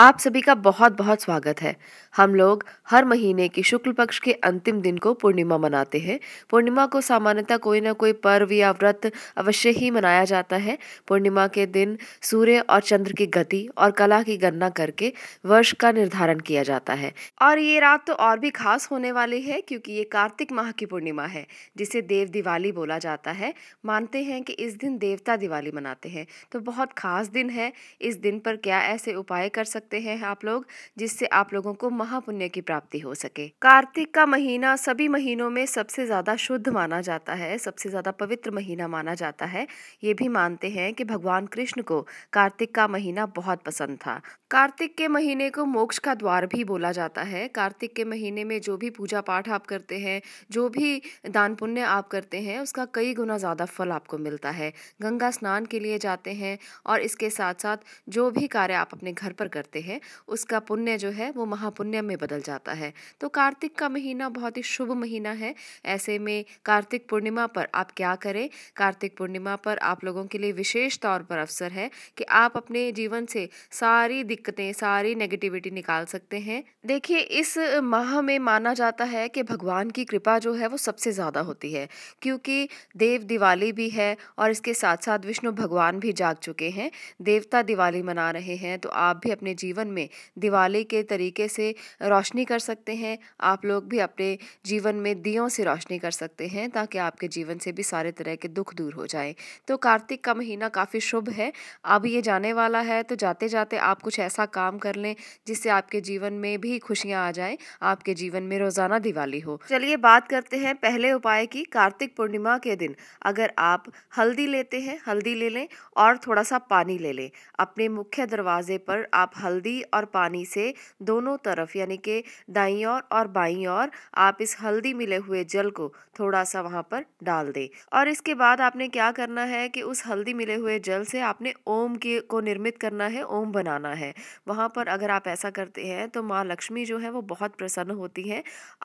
आप सभी का बहुत बहुत स्वागत है हम लोग हर महीने के शुक्ल पक्ष के अंतिम दिन को पूर्णिमा मनाते हैं पूर्णिमा को सामान्यतः कोई ना कोई पर्व या व्रत अवश्य ही मनाया जाता है पूर्णिमा के दिन सूर्य और चंद्र की गति और कला की गणना करके वर्ष का निर्धारण किया जाता है और ये रात तो और भी खास होने वाली है क्योंकि ये कार्तिक माह की पूर्णिमा है जिसे देव दिवाली बोला जाता है मानते हैं कि इस दिन देवता दिवाली मनाते हैं तो बहुत खास दिन है इस दिन पर क्या ऐसे उपाय कर सकते सकते हैं आप लोग जिससे आप लोगों को महापुण्य की प्राप्ति हो सके कार्तिक का महीना सभी महीनों में सबसे ज़्यादा शुद्ध माना जाता है सबसे ज़्यादा पवित्र महीना माना जाता है ये भी मानते हैं कि भगवान कृष्ण को कार्तिक का महीना बहुत पसंद था कार्तिक के महीने को मोक्ष का द्वार भी बोला जाता है कार्तिक के महीने में जो भी पूजा पाठ आप करते हैं जो भी दान पुण्य आप करते हैं उसका कई गुना ज़्यादा फल आपको मिलता है गंगा स्नान के लिए जाते हैं और इसके साथ साथ जो भी कार्य आप अपने घर पर करते करते हैं उसका पुण्य जो है वो महापुण्य में बदल जाता है तो कार्तिक का महीना बहुत ही शुभ महीना है ऐसे में कार्तिक पूर्णिमा पर आप क्या करें कार्तिक पूर्णिमा पर आप लोगों के लिए विशेष तौर पर अवसर है कि आप अपने जीवन से सारी दिक्कतें सारी नेगेटिविटी निकाल सकते हैं देखिए इस माह में माना जाता है कि भगवान की कृपा जो है वो सबसे ज़्यादा होती है क्योंकि देव दिवाली भी है और इसके साथ साथ विष्णु भगवान भी जाग चुके हैं देवता दिवाली मना रहे हैं तो आप भी अपने जीवन जीवन में दिवाली के तरीके से रोशनी कर सकते हैं आप लोग भी अपने जीवन में दियों से रोशनी कर सकते हैं ताकि आपके जीवन से भी सारे तरह के दुख दूर हो जाए तो कार्तिक का महीना काफ़ी शुभ है अब ये जाने वाला है तो जाते जाते आप कुछ ऐसा काम कर लें जिससे आपके जीवन में भी खुशियाँ आ जाए आपके जीवन में रोज़ाना दिवाली हो चलिए बात करते हैं पहले उपाय की कार्तिक पूर्णिमा के दिन अगर आप हल्दी लेते हैं हल्दी ले लें और थोड़ा सा पानी ले लें अपने मुख्य दरवाजे पर आप हल्दी हल्दी और पानी से दोनों तरफ यानी कि दाई और और बाई और आप इस हल्दी मिले हुए जल को थोड़ा सा वहाँ पर डाल दें और इसके बाद आपने क्या करना है कि उस हल्दी मिले हुए जल से आपने ओम के को निर्मित करना है ओम बनाना है वहाँ पर अगर आप ऐसा करते हैं तो माँ लक्ष्मी जो है वो बहुत प्रसन्न होती हैं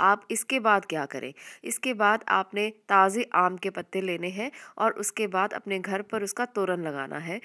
आप इसके बाद क्या करें इसके बाद आपने ताज़े आम के पत्ते लेने हैं और उसके बाद अपने घर पर उसका तोरण लगाना है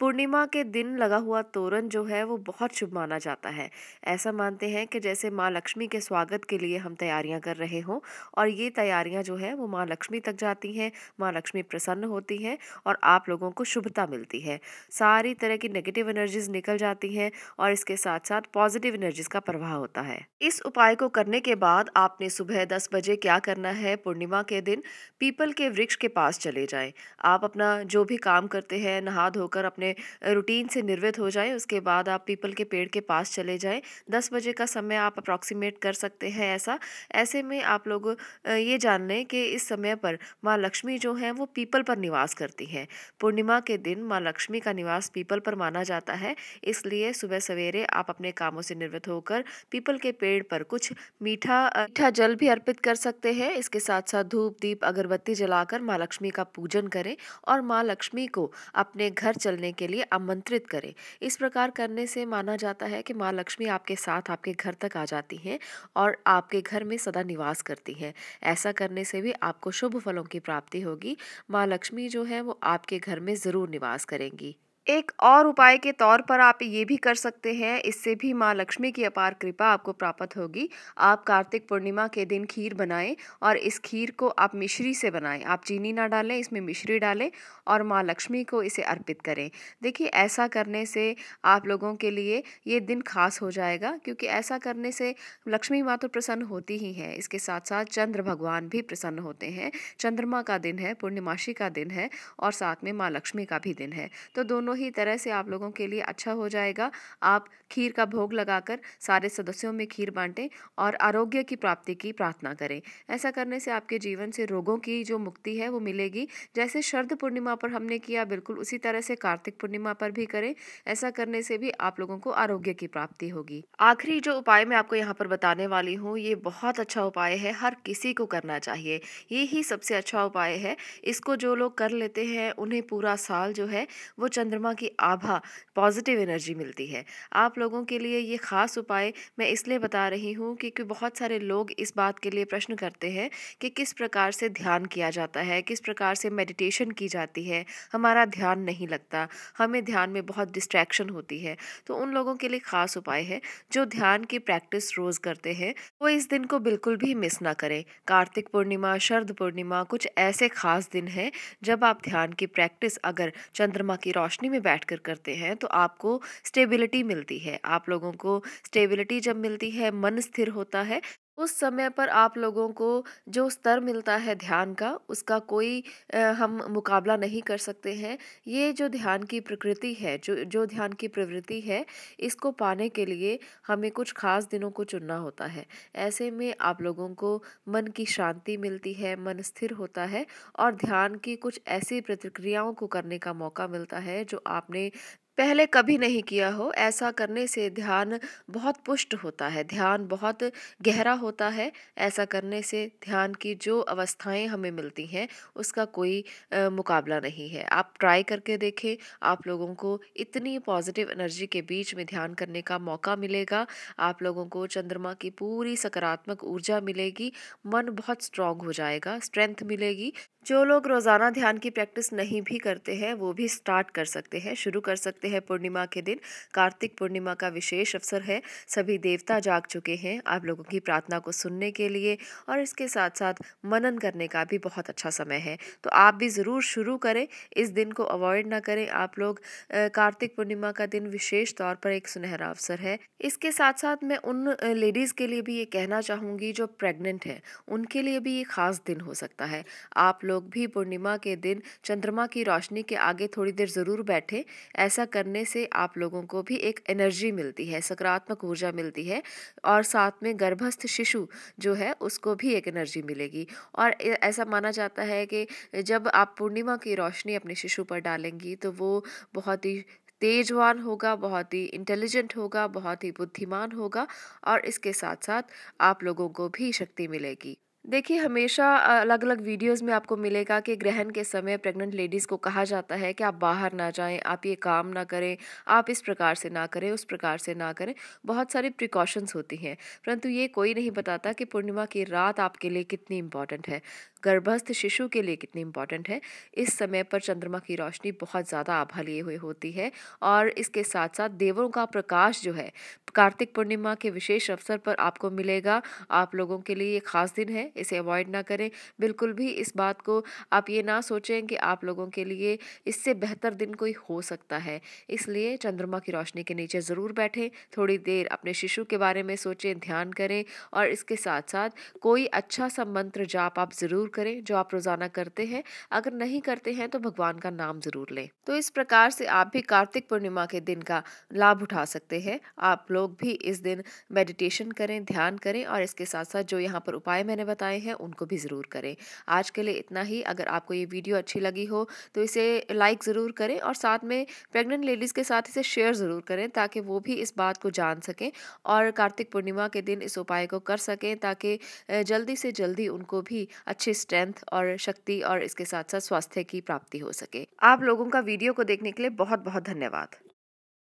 पूर्णिमा के दिन लगा हुआ तोरण जो है वो बहुत शुभ माना जाता है ऐसा मानते हैं कि जैसे माँ लक्ष्मी के स्वागत के लिए हम तैयारियाँ कर रहे हों और ये तैयारियाँ जो है वो माँ लक्ष्मी तक जाती हैं माँ लक्ष्मी प्रसन्न होती हैं और आप लोगों को शुभता मिलती है सारी तरह की नेगेटिव एनर्जीज निकल जाती हैं और इसके साथ साथ पॉजिटिव एनर्जीज का प्रवाह होता है इस उपाय को करने के बाद आपने सुबह दस बजे क्या करना है पूर्णिमा के दिन पीपल के वृक्ष के पास चले जाएँ आप अपना जो भी काम करते हैं नहा धोकर अपने अपने रूटीन से निर्वृत हो जाएं उसके बाद आप पीपल के पेड़ के पास चले जाएं दस बजे का समय आप अप्रॉक्सीमेट कर सकते हैं ऐसा ऐसे में आप लोग ये जान लें कि इस समय पर माँ लक्ष्मी जो हैं वो पीपल पर निवास करती हैं पूर्णिमा के दिन माँ लक्ष्मी का निवास पीपल पर माना जाता है इसलिए सुबह सवेरे आप अपने कामों से निर्वृत होकर पीपल के पेड़ पर कुछ मीठा मीठा जल भी अर्पित कर सकते हैं इसके साथ साथ धूप दीप अगरबत्ती जलाकर माँ लक्ष्मी का पूजन करें और माँ लक्ष्मी को अपने घर चलने के लिए आमंत्रित करें इस प्रकार करने से माना जाता है कि माँ लक्ष्मी आपके साथ आपके घर तक आ जाती हैं और आपके घर में सदा निवास करती हैं ऐसा करने से भी आपको शुभ फलों की प्राप्ति होगी माँ लक्ष्मी जो है वो आपके घर में ज़रूर निवास करेंगी एक और उपाय के तौर पर आप ये भी कर सकते हैं इससे भी माँ लक्ष्मी की अपार कृपा आपको प्राप्त होगी आप कार्तिक पूर्णिमा के दिन खीर बनाएं और इस खीर को आप मिश्री से बनाएं आप चीनी ना डालें इसमें मिश्री डालें और माँ लक्ष्मी को इसे अर्पित करें देखिए ऐसा करने से आप लोगों के लिए ये दिन खास हो जाएगा क्योंकि ऐसा करने से लक्ष्मी माँ तो प्रसन्न होती ही हैं इसके साथ साथ चंद्र भगवान भी प्रसन्न होते हैं चंद्रमा का दिन है पूर्णिमाशी का दिन है और साथ में माँ लक्ष्मी का भी दिन है तो दोनों ही तरह से आप लोगों के लिए अच्छा हो जाएगा आप खीर का भोग लगाकर सारे सदस्यों में खीर बांटें और आरोग्य की प्राप्ति की प्रार्थना करें ऐसा करने से आपके जीवन से रोगों की जो मुक्ति है वो मिलेगी जैसे शरद पूर्णिमा पर हमने किया बिल्कुल उसी तरह से कार्तिक पूर्णिमा पर भी करें ऐसा करने से भी आप लोगों को आरोग्य की प्राप्ति होगी आखिरी जो उपाय मैं आपको यहाँ पर बताने वाली हूँ ये बहुत अच्छा उपाय है हर किसी को करना चाहिए ये ही सबसे अच्छा उपाय है इसको जो लोग कर लेते हैं उन्हें पूरा साल जो है वो चंद्रमा आत्मा की आभा पॉजिटिव एनर्जी मिलती है आप लोगों के लिए ये ख़ास उपाय मैं इसलिए बता रही हूँ क्योंकि बहुत सारे लोग इस बात के लिए प्रश्न करते हैं कि किस प्रकार से ध्यान किया जाता है किस प्रकार से मेडिटेशन की जाती है हमारा ध्यान नहीं लगता हमें ध्यान में बहुत डिस्ट्रैक्शन होती है तो उन लोगों के लिए ख़ास उपाय है जो ध्यान की प्रैक्टिस रोज़ करते हैं वो इस दिन को बिल्कुल भी मिस ना करें कार्तिक पूर्णिमा शरद पूर्णिमा कुछ ऐसे खास दिन हैं जब आप ध्यान की प्रैक्टिस अगर चंद्रमा की रोशनी में में बैठकर करते हैं तो आपको स्टेबिलिटी मिलती है आप लोगों को स्टेबिलिटी जब मिलती है मन स्थिर होता है उस समय पर आप लोगों को जो स्तर मिलता है ध्यान का उसका कोई हम मुकाबला नहीं कर सकते हैं ये जो ध्यान की प्रकृति है जो जो ध्यान की प्रवृत्ति है इसको पाने के लिए हमें कुछ खास दिनों को चुनना होता है ऐसे में आप लोगों को मन की शांति मिलती है मन स्थिर होता है और ध्यान की कुछ ऐसी प्रतिक्रियाओं को करने का मौका मिलता है जो आपने पहले कभी नहीं किया हो ऐसा करने से ध्यान बहुत पुष्ट होता है ध्यान बहुत गहरा होता है ऐसा करने से ध्यान की जो अवस्थाएं हमें मिलती हैं उसका कोई आ, मुकाबला नहीं है आप ट्राई करके देखें आप लोगों को इतनी पॉजिटिव एनर्जी के बीच में ध्यान करने का मौका मिलेगा आप लोगों को चंद्रमा की पूरी सकारात्मक ऊर्जा मिलेगी मन बहुत स्ट्रांग हो जाएगा स्ट्रेंथ मिलेगी जो लोग रोज़ाना ध्यान की प्रैक्टिस नहीं भी करते हैं वो भी स्टार्ट कर सकते हैं शुरू कर सकते करते हैं पूर्णिमा के दिन कार्तिक पूर्णिमा का विशेष अवसर है सभी देवता जाग चुके हैं आप लोगों की प्रार्थना को सुनने के लिए और इसके साथ साथ मनन करने का भी बहुत अच्छा समय है तो आप भी ज़रूर शुरू करें इस दिन को अवॉइड ना करें आप लोग कार्तिक पूर्णिमा का दिन विशेष तौर पर एक सुनहरा अवसर है इसके साथ साथ मैं उन लेडीज़ के लिए भी ये कहना चाहूँगी जो प्रेग्नेंट है उनके लिए भी ये ख़ास दिन हो सकता है आप लोग भी पूर्णिमा के दिन चंद्रमा की रोशनी के आगे थोड़ी देर ज़रूर बैठें ऐसा करने से आप लोगों को भी एक एनर्जी मिलती है सकारात्मक ऊर्जा मिलती है और साथ में गर्भस्थ शिशु जो है उसको भी एक एनर्जी मिलेगी और ऐसा माना जाता है कि जब आप पूर्णिमा की रोशनी अपने शिशु पर डालेंगी तो वो बहुत ही तेजवान होगा बहुत ही इंटेलिजेंट होगा बहुत ही बुद्धिमान होगा और इसके साथ साथ आप लोगों को भी शक्ति मिलेगी देखिए हमेशा अलग अलग वीडियोस में आपको मिलेगा कि ग्रहण के समय प्रेग्नेंट लेडीज़ को कहा जाता है कि आप बाहर ना जाएं आप ये काम ना करें आप इस प्रकार से ना करें उस प्रकार से ना करें बहुत सारी प्रिकॉशंस होती हैं परंतु ये कोई नहीं बताता कि पूर्णिमा की रात आपके लिए कितनी इंपॉर्टेंट है गर्भस्थ शिशु के लिए कितनी इंपॉर्टेंट है इस समय पर चंद्रमा की रोशनी बहुत ज़्यादा आभा लिए हुए होती है और इसके साथ साथ देवों का प्रकाश जो है कार्तिक पूर्णिमा के विशेष अवसर पर आपको मिलेगा आप लोगों के लिए ये खास दिन है इसे अवॉइड ना करें बिल्कुल भी इस बात को आप ये ना सोचें कि आप लोगों के लिए इससे बेहतर दिन कोई हो सकता है इसलिए चंद्रमा की रोशनी के नीचे ज़रूर बैठें थोड़ी देर अपने शिशु के बारे में सोचें ध्यान करें और इसके साथ साथ कोई अच्छा सा मंत्र जाप आप ज़रूर ज़रूर करें जो आप रोज़ाना करते हैं अगर नहीं करते हैं तो भगवान का नाम ज़रूर लें तो इस प्रकार से आप भी कार्तिक पूर्णिमा के दिन का लाभ उठा सकते हैं आप लोग भी इस दिन मेडिटेशन करें ध्यान करें और इसके साथ साथ जो यहाँ पर उपाय मैंने बताए हैं उनको भी ज़रूर करें आज के लिए इतना ही अगर आपको ये वीडियो अच्छी लगी हो तो इसे लाइक ज़रूर करें और साथ में प्रेग्नेंट लेडीज़ के साथ इसे शेयर ज़रूर करें ताकि वो भी इस बात को जान सकें और कार्तिक पूर्णिमा के दिन इस उपाय को कर सकें ताकि जल्दी से जल्दी उनको भी अच्छे स्ट्रेंथ और शक्ति और इसके साथ साथ स्वास्थ्य की प्राप्ति हो सके आप लोगों का वीडियो को देखने के लिए बहुत बहुत धन्यवाद